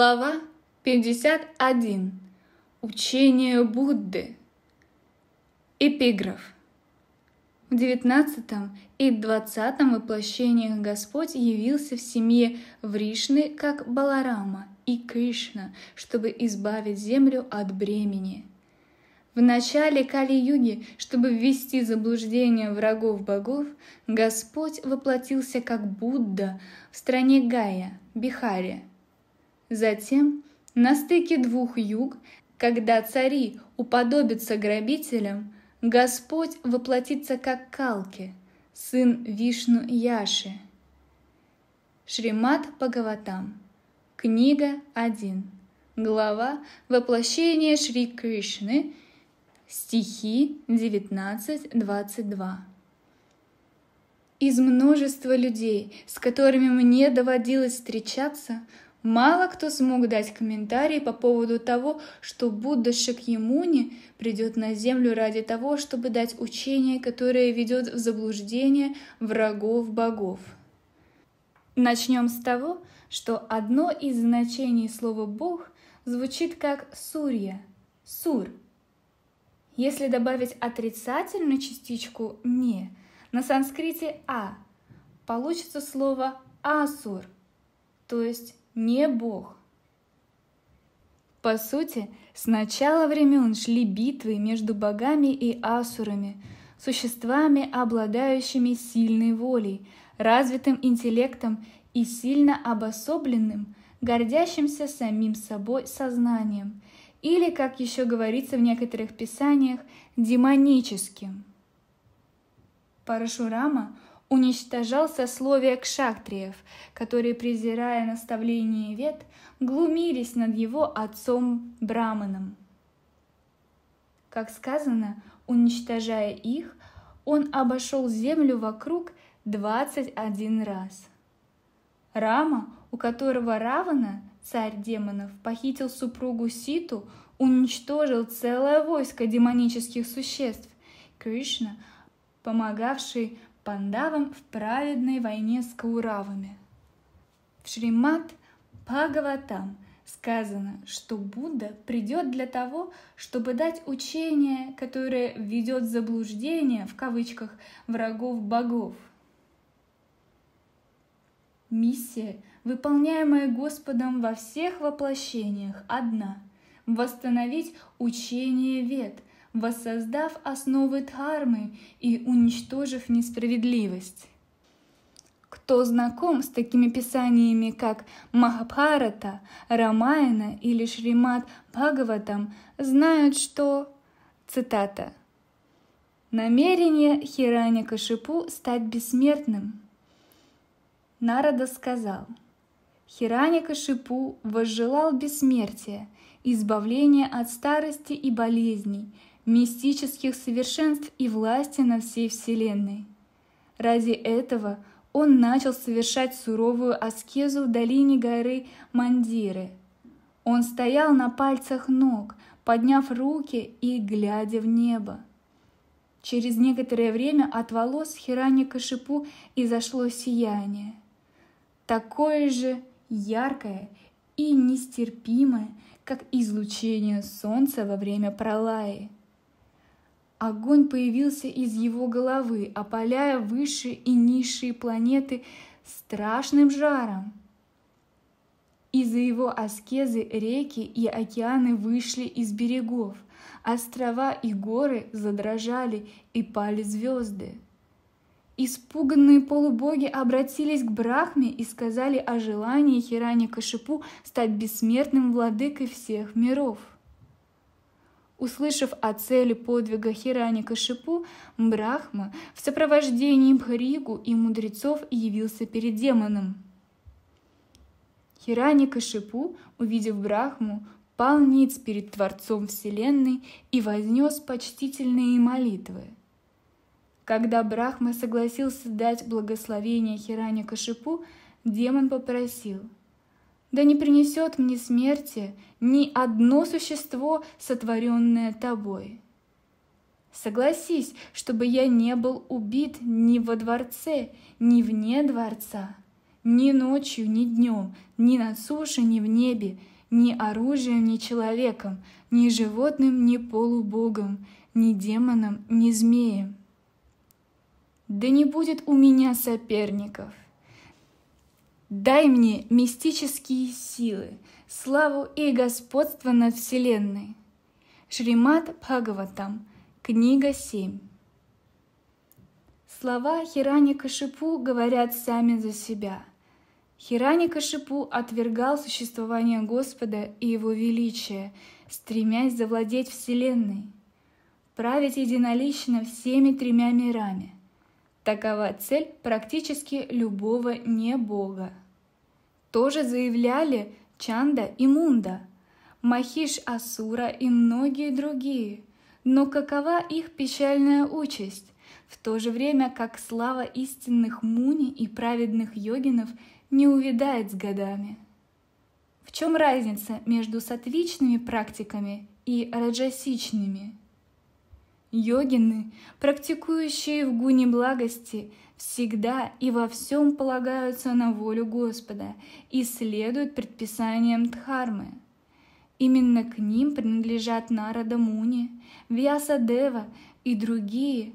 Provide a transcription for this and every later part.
Глава 51. Учение Будды. Эпиграф. В девятнадцатом и двадцатом воплощениях Господь явился в семье Вришны как Баларама и Кришна, чтобы избавить землю от бремени. В начале Кали-юги, чтобы ввести заблуждение врагов богов, Господь воплотился как Будда в стране Гая, Бихаре – Затем, на стыке двух юг, когда цари уподобятся грабителям, Господь воплотится как Калки, сын Вишну Яши. Шримат Пагаватам. Книга 1. Глава «Воплощение Шри Кришны», стихи 19-22. Из множества людей, с которыми мне доводилось встречаться, Мало кто смог дать комментарий по поводу того, что Будда Шакьямуни придет на землю ради того, чтобы дать учение, которое ведет в заблуждение врагов богов. Начнем с того, что одно из значений слова «бог» звучит как «сурья» — «сур». Если добавить отрицательную частичку «не» на санскрите «а», получится слово «асур», то есть не Бог. По сути, с начала времен шли битвы между богами и асурами, существами, обладающими сильной волей, развитым интеллектом и сильно обособленным, гордящимся самим собой сознанием, или, как еще говорится в некоторых писаниях, демоническим. Парашурама – уничтожал сословие кшактриев, которые, презирая наставление вет, глумились над его отцом Браманом. Как сказано, уничтожая их, он обошел землю вокруг 21 раз. Рама, у которого Равана, царь демонов, похитил супругу Ситу, уничтожил целое войско демонических существ. Кришна, помогавший пандавам в праведной войне с кауравами. В Шримат Пагаватам сказано, что Будда придет для того, чтобы дать учение, которое введет заблуждение, в кавычках, врагов богов. Миссия, выполняемая Господом во всех воплощениях, одна – восстановить учение вет – воссоздав основы дхармы и уничтожив несправедливость. Кто знаком с такими писаниями, как Махабхарата, Рамаяна или Шримат Бхагаватам, знают, что, цитата, «Намерение Хираня Кашипу стать бессмертным». Нарада сказал, Хираня Кашипу возжелал бессмертия, избавления от старости и болезней – мистических совершенств и власти на всей Вселенной. Ради этого он начал совершать суровую аскезу в долине горы Мандиры. Он стоял на пальцах ног, подняв руки и глядя в небо. Через некоторое время от волос хираника шипу изошло сияние. Такое же яркое и нестерпимое, как излучение солнца во время пролаи – Огонь появился из его головы, опаляя высшие и низшие планеты страшным жаром. Из-за его аскезы реки и океаны вышли из берегов, острова и горы задрожали и пали звезды. Испуганные полубоги обратились к Брахме и сказали о желании Хирани Кашипу стать бессмертным владыкой всех миров – Услышав о цели подвига Хирани Кашипу, Брахма в сопровождении Бхаригу и мудрецов явился перед демоном. Хирани Кашипу, увидев Брахму, пал ниц перед Творцом Вселенной и вознес почтительные молитвы. Когда Брахма согласился дать благословение Хирани Кашипу, демон попросил – да не принесет мне смерти ни одно существо, сотворенное тобой. Согласись, чтобы я не был убит ни во дворце, ни вне дворца, ни ночью, ни днем, ни на суше, ни в небе, ни оружием, ни человеком, ни животным, ни полубогом, ни демоном, ни змеем. Да не будет у меня соперников — Дай мне мистические силы, славу и господство над Вселенной. Шримат Бхагаватам, книга 7. Слова Хирани Кашипу говорят сами за себя. Хирани Кашипу отвергал существование Господа и Его величие, стремясь завладеть Вселенной, править единолично всеми тремя мирами – Такова цель практически любого не бога. Тоже заявляли Чанда и Мунда, Махиш Асура и многие другие. Но какова их печальная участь? В то же время как слава истинных муни и праведных йогинов не увядает с годами. В чем разница между сатвичными практиками и раджасичными – Йогины, практикующие в гуне благости, всегда и во всем полагаются на волю Господа и следуют предписаниям Дхармы. Именно к ним принадлежат Нарада Муни, Вьяса Дева и другие,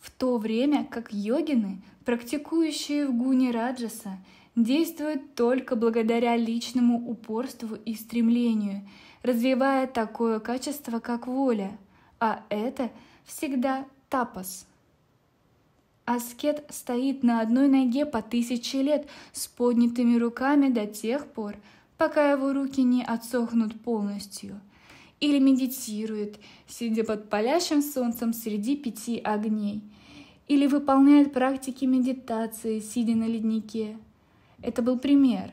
в то время как йогины, практикующие в гуне Раджаса, действуют только благодаря личному упорству и стремлению, развивая такое качество, как воля – а это всегда тапос. Аскет стоит на одной ноге по тысяче лет с поднятыми руками до тех пор, пока его руки не отсохнут полностью. Или медитирует, сидя под палящим солнцем среди пяти огней. Или выполняет практики медитации, сидя на леднике. Это был пример.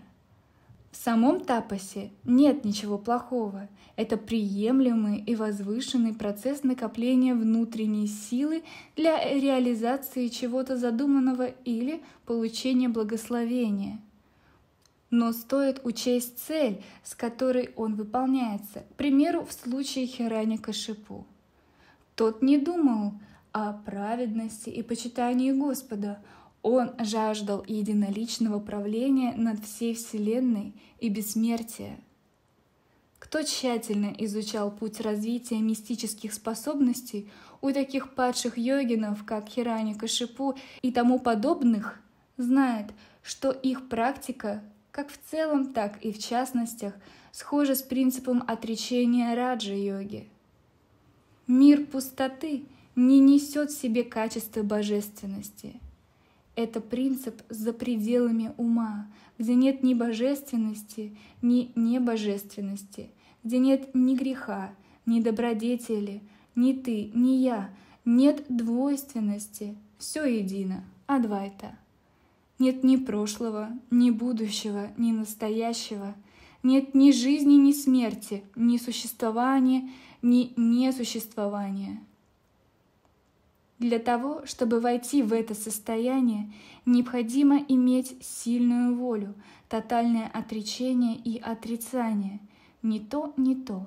В самом тапосе нет ничего плохого. Это приемлемый и возвышенный процесс накопления внутренней силы для реализации чего-то задуманного или получения благословения. Но стоит учесть цель, с которой он выполняется, к примеру, в случае Хераника Шипу. Тот не думал о праведности и почитании Господа, он жаждал единоличного правления над всей Вселенной и бессмертия. Кто тщательно изучал путь развития мистических способностей у таких падших йогинов, как Хирани Кашипу и тому подобных, знает, что их практика, как в целом, так и в частностях, схожа с принципом отречения раджа-йоги. Мир пустоты не несет в себе качества божественности – это принцип за пределами ума, где нет ни божественности, ни небожественности, где нет ни греха, ни добродетели, ни ты, ни я, нет двойственности, все едино, Адвайта. Нет ни прошлого, ни будущего, ни настоящего, нет ни жизни, ни смерти, ни существования, ни несуществования. Для того, чтобы войти в это состояние, необходимо иметь сильную волю, тотальное отречение и отрицание. Не то, не то.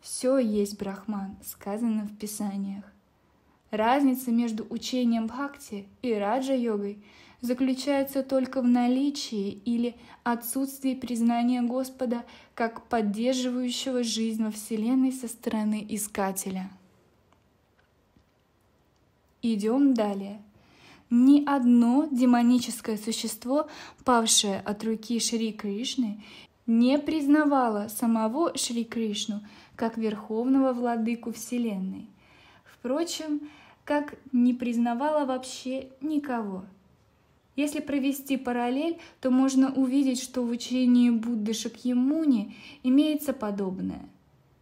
Все есть брахман, сказано в писаниях. Разница между учением бхакти и раджа-йогой заключается только в наличии или отсутствии признания Господа как поддерживающего жизнь во Вселенной со стороны Искателя. Идем далее. Ни одно демоническое существо, павшее от руки Шри Кришны, не признавало самого Шри Кришну как верховного владыку Вселенной. Впрочем, как не признавала вообще никого. Если провести параллель, то можно увидеть, что в учении Будды Шакьямуни имеется подобное.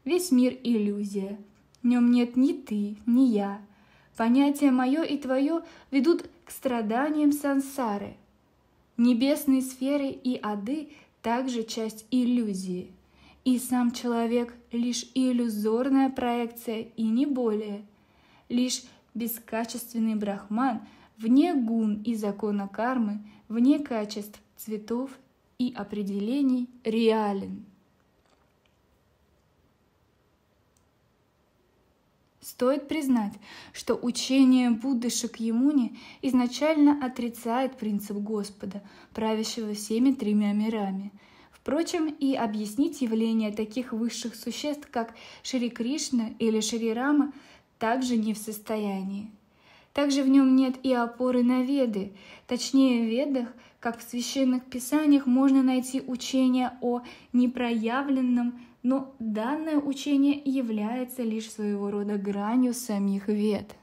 Весь мир – иллюзия. В нем нет ни ты, ни я – Понятие мое и твое ведут к страданиям сансары. Небесные сферы и ады также часть иллюзии. И сам человек лишь иллюзорная проекция и не более. Лишь бескачественный брахман вне гун и закона кармы, вне качеств цветов и определений реален. Стоит признать, что учение Будды Шакьямуни изначально отрицает принцип Господа, правящего всеми тремя мирами. Впрочем, и объяснить явление таких высших существ, как Шри Кришна или Шри Рама, также не в состоянии. Также в нем нет и опоры на веды. Точнее, в ведах, как в священных писаниях, можно найти учение о непроявленном но данное учение является лишь своего рода гранью самих вед.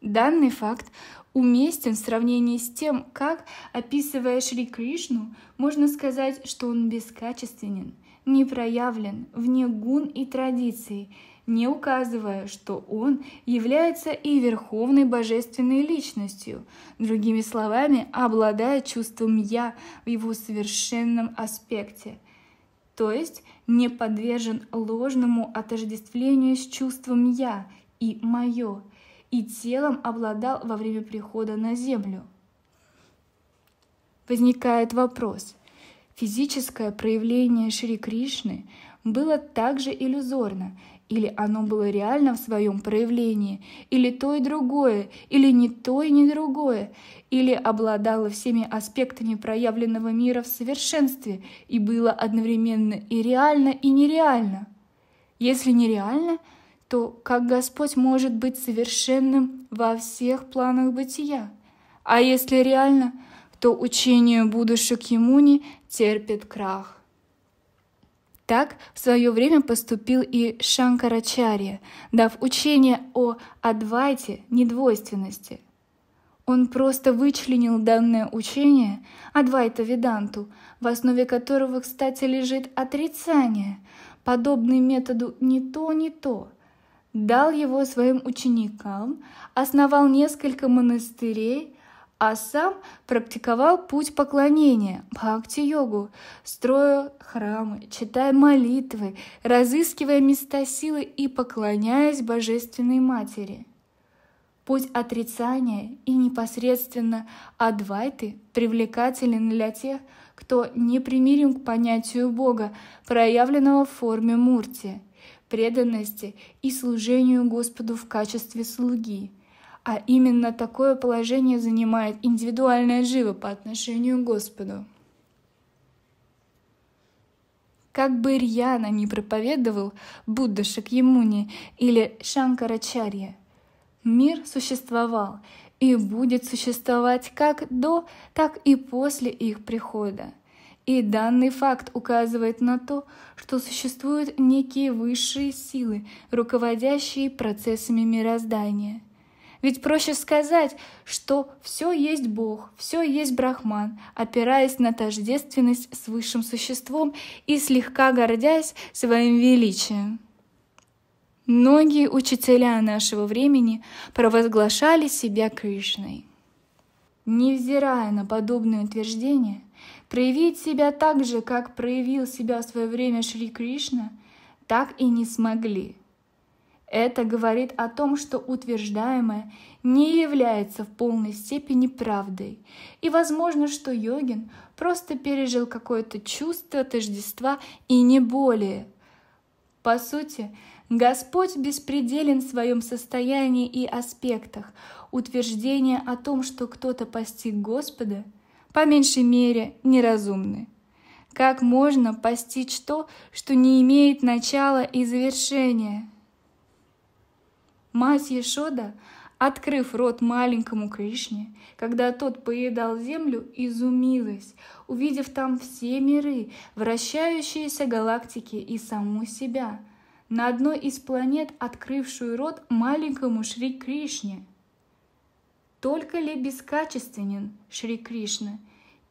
Данный факт уместен в сравнении с тем, как, описывая Шри Кришну, можно сказать, что он бескачественен, не проявлен, вне гун и традиций, не указывая, что он является и верховной божественной личностью, другими словами, обладая чувством «я» в его совершенном аспекте – то есть не подвержен ложному отождествлению с чувством «я» и «моё», и телом обладал во время прихода на Землю. Возникает вопрос. Физическое проявление Шри Кришны было также иллюзорно или оно было реально в своем проявлении, или то и другое, или не то и не другое, или обладало всеми аспектами проявленного мира в совершенстве и было одновременно и реально, и нереально. Если нереально, то как Господь может быть совершенным во всех планах бытия? А если реально, то учение будущих Емуни терпит крах. Так в свое время поступил и Шанкарачарья, дав учение о адвайте недвойственности. Он просто вычленил данное учение, адвайта веданту, в основе которого, кстати, лежит отрицание, подобный методу «не то, не то», дал его своим ученикам, основал несколько монастырей а сам практиковал путь поклонения, бхакти-йогу, строя храмы, читая молитвы, разыскивая места силы и поклоняясь Божественной Матери. Путь отрицания и непосредственно адвайты привлекателен для тех, кто не примирен к понятию Бога, проявленного в форме мурти, преданности и служению Господу в качестве слуги – а именно такое положение занимает индивидуальная жива по отношению к Господу. Как бы Рьяна не проповедовал Будда Шакьямуни или Шанкарачарья, мир существовал и будет существовать как до, так и после их прихода. И данный факт указывает на то, что существуют некие высшие силы, руководящие процессами мироздания – ведь проще сказать, что все есть Бог, все есть Брахман, опираясь на тождественность с высшим существом и слегка гордясь своим величием. Многие учителя нашего времени провозглашали себя Кришной. Невзирая на подобные утверждения, проявить себя так же, как проявил себя в свое время Шри Кришна, так и не смогли – это говорит о том, что утверждаемое не является в полной степени правдой. И возможно, что йогин просто пережил какое-то чувство тождества и не более. По сути, Господь беспределен в своем состоянии и аспектах. Утверждение о том, что кто-то постиг Господа, по меньшей мере, неразумны. Как можно постичь то, что не имеет начала и завершения? Мать Ешода, открыв рот маленькому Кришне, когда тот поедал землю, изумилась, увидев там все миры, вращающиеся галактики и саму себя, на одной из планет, открывшую рот маленькому Шри Кришне. Только ли бескачественен Шри Кришна,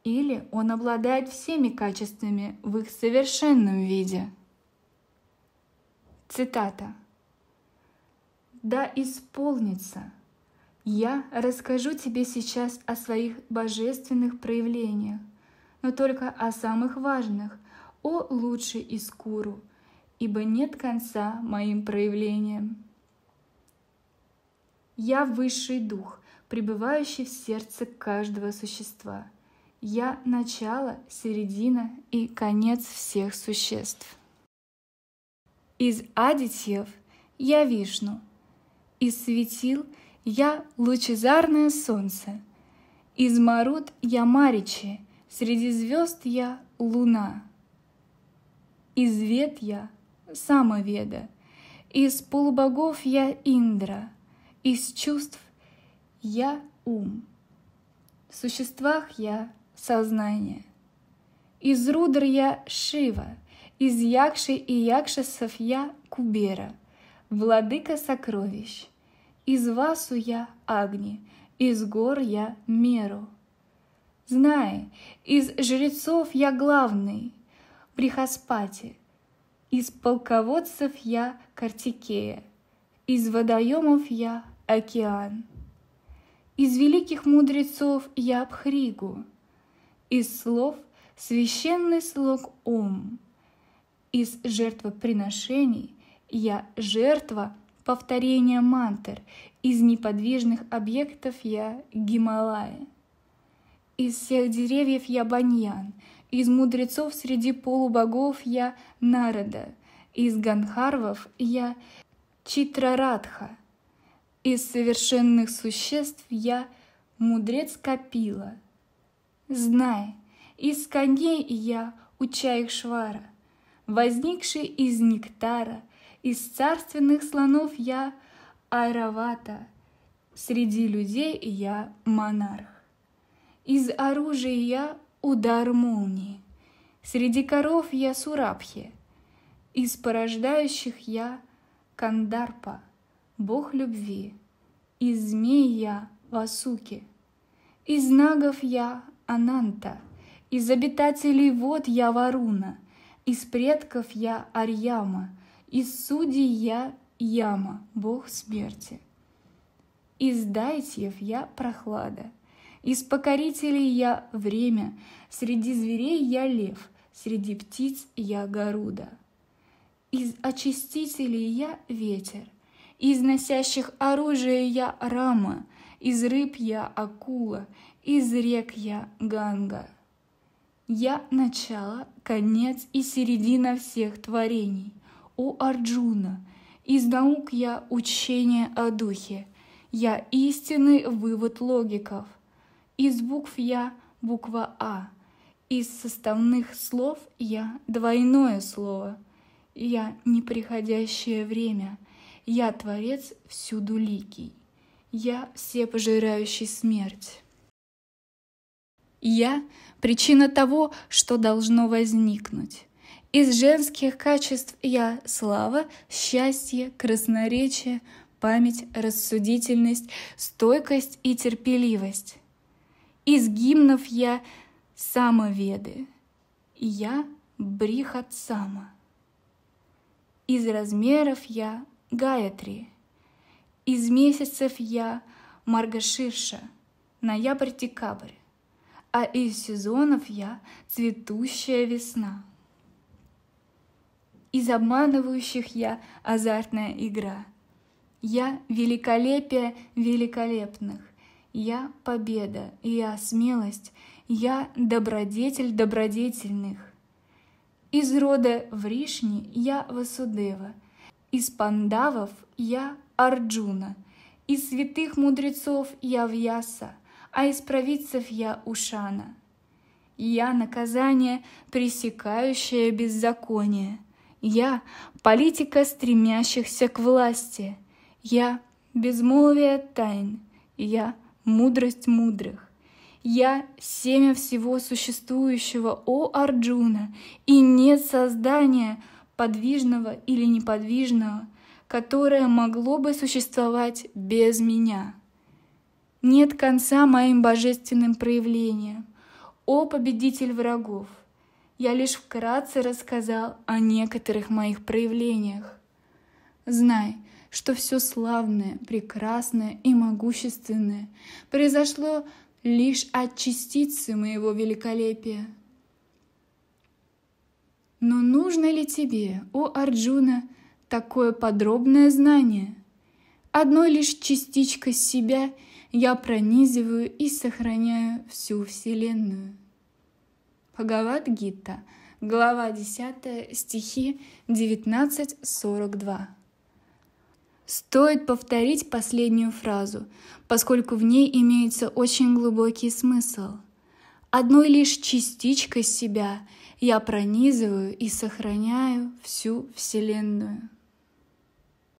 или он обладает всеми качествами в их совершенном виде? Цитата да исполнится. Я расскажу тебе сейчас о своих божественных проявлениях, но только о самых важных, о лучшей из куру, ибо нет конца моим проявлениям. Я высший дух, пребывающий в сердце каждого существа. Я начало, середина и конец всех существ. Из адитьев я Вишну, и светил я лучезарное солнце. Из Марут я Маричи, среди звезд я луна. Из вет я самоведа, из полубогов я Индра, из чувств я ум. В существах я сознание. Из рудр я Шива, из Якши и Якшасов я Кубера — владыка сокровищ. Из васу я Агни, из гор я Меру. Знай, из жрецов я главный, Брихаспати, из полководцев я Картикея, из водоемов я океан. Из великих мудрецов я Бхригу, из слов священный слог Ум, из жертвоприношений я жертва повторения мантр. Из неподвижных объектов я Гималая. Из всех деревьев я баньян. Из мудрецов среди полубогов я Нарада. Из ганхарвов я Читрарадха. Из совершенных существ я мудрец Капила. Знай, из коней я Учаикшвара, возникший из нектара — из царственных слонов я Айравата, Среди людей я монарх. Из оружия я удар молнии, Среди коров я Сурабхи, Из порождающих я Кандарпа, Бог любви, Из змей я Васуки, Из нагов я Ананта, Из обитателей вод я Варуна, Из предков я Арьяма — и я яма, бог смерти. Из дайтьев я прохлада, из покорителей я время, среди зверей я лев, среди птиц я горуда. Из очистителей я ветер, из носящих оружие я рама, из рыб я акула, из рек я ганга. Я начало, конец и середина всех творений — у Арджуна, из наук я учение о духе, я истинный вывод логиков. Из букв я буква А, из составных слов я двойное слово. Я неприходящее время, я Творец всюду ликий, я всепожирающий смерть. Я – причина того, что должно возникнуть. Из женских качеств я слава, счастье, красноречие, память, рассудительность, стойкость и терпеливость. Из гимнов я самоведы, и я брихат сама. Из размеров я гаятри, из месяцев я маргаширша, ноябрь-декабрь, а из сезонов я цветущая весна из обманывающих я азартная игра. Я великолепие великолепных, я победа, я смелость, я добродетель добродетельных. Из рода Вришни я Васудева, из пандавов я Арджуна, из святых мудрецов я Вьяса, а из провидцев я Ушана. Я наказание, пресекающее беззаконие — я — политика стремящихся к власти. Я — безмолвие тайн. Я — мудрость мудрых. Я — семя всего существующего, о Арджуна, и нет создания подвижного или неподвижного, которое могло бы существовать без меня. Нет конца моим божественным проявлениям. О, победитель врагов! — я лишь вкратце рассказал о некоторых моих проявлениях. Знай, что все славное, прекрасное и могущественное произошло лишь от частицы моего великолепия. Но нужно ли тебе, о Арджуна, такое подробное знание? Одной лишь частичкой себя я пронизываю и сохраняю всю Вселенную. Пагават Гита, глава 10, стихи 19-42. Стоит повторить последнюю фразу, поскольку в ней имеется очень глубокий смысл. Одной лишь частичкой себя я пронизываю и сохраняю всю Вселенную.